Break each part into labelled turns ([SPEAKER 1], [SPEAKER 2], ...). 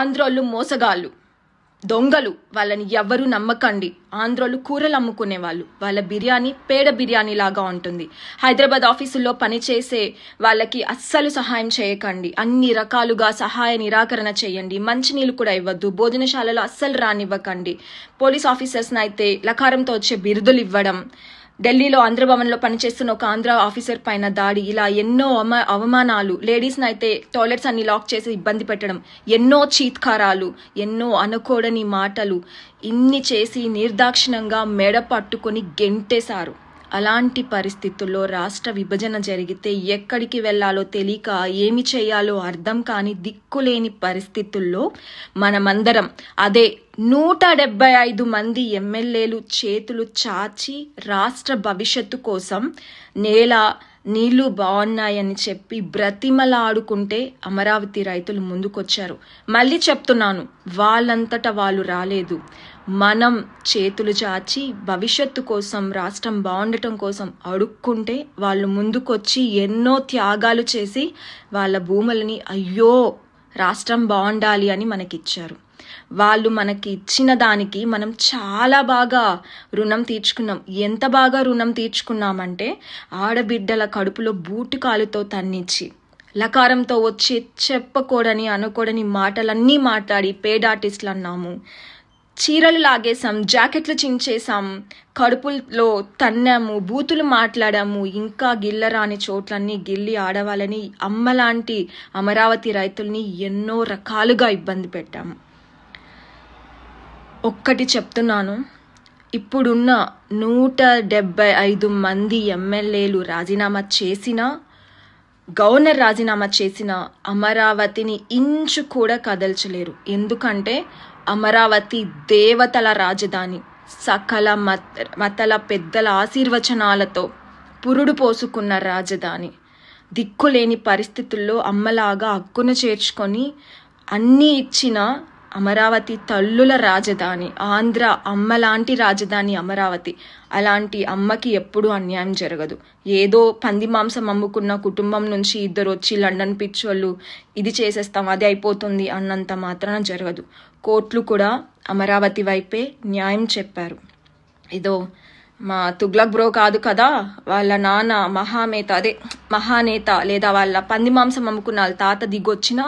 [SPEAKER 1] ఆంధ్రోళ్ళు మోసగాళ్ళు దొంగలు వాళ్ళని ఎవ్వరూ నమ్మకండి ఆంధ్రోళ్ళు కూరలు అమ్ముకునేవాళ్ళు వాళ్ళ బిర్యానీ పేడ బిర్యానీ లాగా ఉంటుంది హైదరాబాద్ ఆఫీసుల్లో పనిచేసే వాళ్ళకి అస్సలు సహాయం చేయకండి అన్ని రకాలుగా సహాయ నిరాకరణ చేయండి మంచినీళ్ళు కూడా ఇవ్వద్దు భోజనశాలలో అస్సలు రానివ్వకండి పోలీస్ ఆఫీసర్స్ని అయితే లకారంతో వచ్చే బిరుదులు ఇవ్వడం ఢిల్లీలో ఆంధ్రభవన్లో పనిచేస్తున్న ఒక ఆంధ్ర ఆఫీసర్ పైన దాడి ఇలా ఎన్నో అవమానాలు లేడీస్ని అయితే టాయిలెట్స్ అన్ని లాక్ చేసి ఇబ్బంది పెట్టడం ఎన్నో చీత్కారాలు ఎన్నో అనుకోడని మాటలు ఇన్ని చేసి నిర్దాక్షిణంగా మెడ పట్టుకొని గెంటేశారు అలాంటి పరిస్థితుల్లో రాష్ట్ర విభజన జరిగితే ఎక్కడికి వెళ్లాలో తెలియక ఏమి చేయాలో అర్థం కాని దిక్కులేని పరిస్థితుల్లో మనమందరం అదే నూట డెబ్బై ఐదు మంది ఎమ్మెల్యేలు చేతులు చాచి రాష్ట్ర భవిష్యత్తు కోసం నేల నీళ్లు బాగున్నాయని చెప్పి బ్రతిమలాడుకుంటే అమరావతి రైతులు ముందుకొచ్చారు మళ్ళీ చెప్తున్నాను వాళ్ళంతట వాళ్ళు రాలేదు మనం చేతులు చాచి భవిష్యత్తు కోసం రాష్ట్రం బాగుండటం కోసం అడుక్కుంటే వాళ్ళు ముందుకొచ్చి ఎన్నో త్యాగాలు చేసి వాళ్ళ భూములని అయ్యో రాష్ట్రం బాగుండాలి అని మనకిచ్చారు వాళ్ళు మనకి ఇచ్చిన దానికి మనం చాలా బాగా రుణం తీర్చుకున్నాం ఎంత బాగా రుణం తీర్చుకున్నామంటే ఆడబిడ్డల కడుపులో కాలుతో తన్నిచ్చి లకారంతో వచ్చి చెప్పకూడని అనుకోడని మాటలన్నీ మాట్లాడి పేడ్ ఆర్టిస్టులు అన్నాము చీరలు లాగేశాం జాకెట్లు చించేశాం కడుపులో తన్నాము బూతులు మాట్లాడాము ఇంకా గిల్లరాని చోట్లన్నీ గిల్లి ఆడవాళ్ళని అమ్మలాంటి అమరావతి రైతుల్ని ఎన్నో రకాలుగా ఇబ్బంది పెట్టాము ఒక్కటి చెప్తున్నాను ఇప్పుడున్న నూట డెబ్బై ఐదు మంది ఎమ్మెల్యేలు రాజీనామా చేసిన గవర్నర్ రాజీనామా చేసిన అమరావతిని ఇంచు కూడా కదల్చలేరు ఎందుకంటే అమరావతి దేవతల రాజధాని సకల మత మతల పెద్దల ఆశీర్వచనాలతో పురుడు పోసుకున్న రాజధాని దిక్కులేని పరిస్థితుల్లో అమ్మలాగా హక్కును చేర్చుకొని అన్నీ ఇచ్చిన అమరావతి తల్లుల రాజధాని ఆంధ్ర అమ్మలాంటి రాజధాని అమరావతి అలాంటి అమ్మకి ఎప్పుడు అన్యాయం జరగదు ఏదో పంది మాంసం అమ్ముకున్న కుటుంబం నుంచి ఇద్దరు వచ్చి లండన్ పిచ్చోళ్ళు ఇది చేసేస్తాం అది అయిపోతుంది అన్నంత మాత్రాన జరగదు కోర్టులు కూడా అమరావతి వైపే న్యాయం చెప్పారు ఏదో మా తుగ్లక్ బ్రో కాదు కదా వాళ్ళ నాన్న మహామేత అదే మహానేత లేదా వాళ్ళ పంది మాంసం అమ్ముకున్న వాళ్ళ తాత దిగొచ్చినా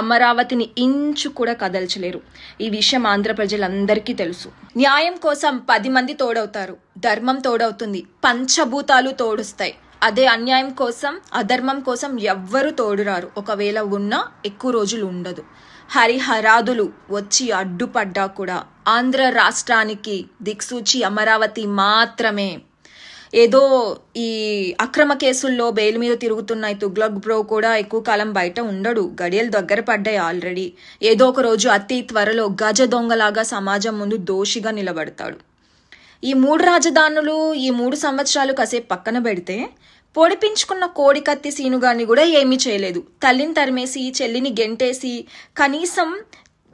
[SPEAKER 1] అమరావతిని ఇంచు కూడా కదల్చలేరు ఈ విషయం ఆంధ్ర ప్రజలందరికీ తెలుసు న్యాయం కోసం పది మంది తోడవుతారు ధర్మం తోడవుతుంది పంచభూతాలు తోడుస్తాయి అదే అన్యాయం కోసం అధర్మం కోసం ఎవ్వరు తోడురారు ఒకవేళ ఉన్నా ఎక్కువ రోజులు ఉండదు హరిహరాదులు వచ్చి అడ్డుపడ్డా కూడా ఆంధ్ర రాష్ట్రానికి దిక్సూచి అమరావతి మాత్రమే ఏదో ఈ అక్రమ కేసుల్లో బెయిల్ మీద తిరుగుతున్న తుగ్లక్ బ్రో కూడా ఎక్కువ కాలం బయట ఉండడు గడియలు దగ్గర పడ్డాయి ఆల్రెడీ ఏదో ఒక రోజు అతి త్వరలో గజ దొంగలాగా సమాజం ముందు దోషిగా నిలబడతాడు ఈ మూడు రాజధానులు ఈ మూడు సంవత్సరాలు కాసేపు పక్కన పెడితే పొడిపించుకున్న కోడి కత్తి సీను గాని కూడా ఏమీ చేయలేదు తల్లిని తరిమేసి చెల్లిని గెంటేసి కనీసం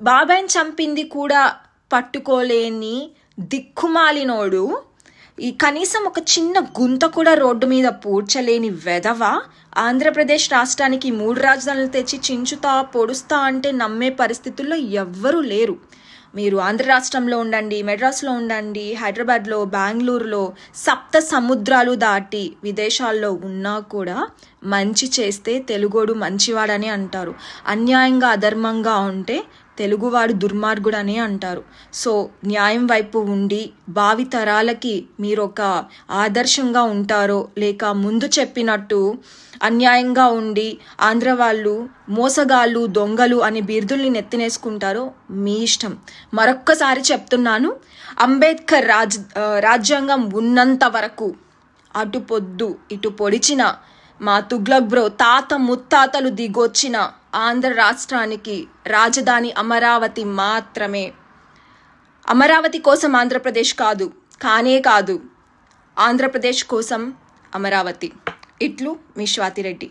[SPEAKER 1] బాబాయ్ని చంపింది కూడా పట్టుకోలేని దిక్కుమాలినోడు ఈ కనీసం ఒక చిన్న గుంత కూడా రోడ్డు మీద పూడ్చలేని వెధవ ఆంధ్రప్రదేశ్ రాష్ట్రానికి మూడు రాజధానులు తెచ్చి చించుతా పొడుస్తా అంటే నమ్మే పరిస్థితుల్లో ఎవ్వరూ లేరు మీరు ఆంధ్ర రాష్ట్రంలో ఉండండి మెడ్రాస్లో ఉండండి హైదరాబాద్లో బెంగళూరులో సప్త సముద్రాలు దాటి విదేశాల్లో ఉన్నా కూడా మంచి చేస్తే తెలుగోడు మంచివాడని అంటారు అన్యాయంగా అధర్మంగా ఉంటే తెలుగువాడు దుర్మార్గుడనే అంటారు సో న్యాయం వైపు ఉండి భావి తరాలకి మీరు ఒక ఆదర్శంగా ఉంటారో లేక ముందు చెప్పినట్టు అన్యాయంగా ఉండి ఆంధ్ర వాళ్ళు మోసగాళ్ళు దొంగలు అనే బిరుదుల్ని నెత్తినేసుకుంటారో మీ ఇష్టం మరొక్కసారి చెప్తున్నాను అంబేద్కర్ రాజ్ రాజ్యాంగం ఉన్నంత వరకు అటు పొద్దు ఇటు పొడిచిన మా తుగ్లగ్ బ్రో తాత ముత్తాతలు దిగొచ్చిన ఆంధ్ర రాష్ట్రానికి రాజధాని అమరావతి మాత్రమే అమరావతి కోసం ఆంధ్రప్రదేశ్ కాదు కానే కాదు ఆంధ్రప్రదేశ్ కోసం అమరావతి ఇట్లు మీ స్వాతిరెడ్డి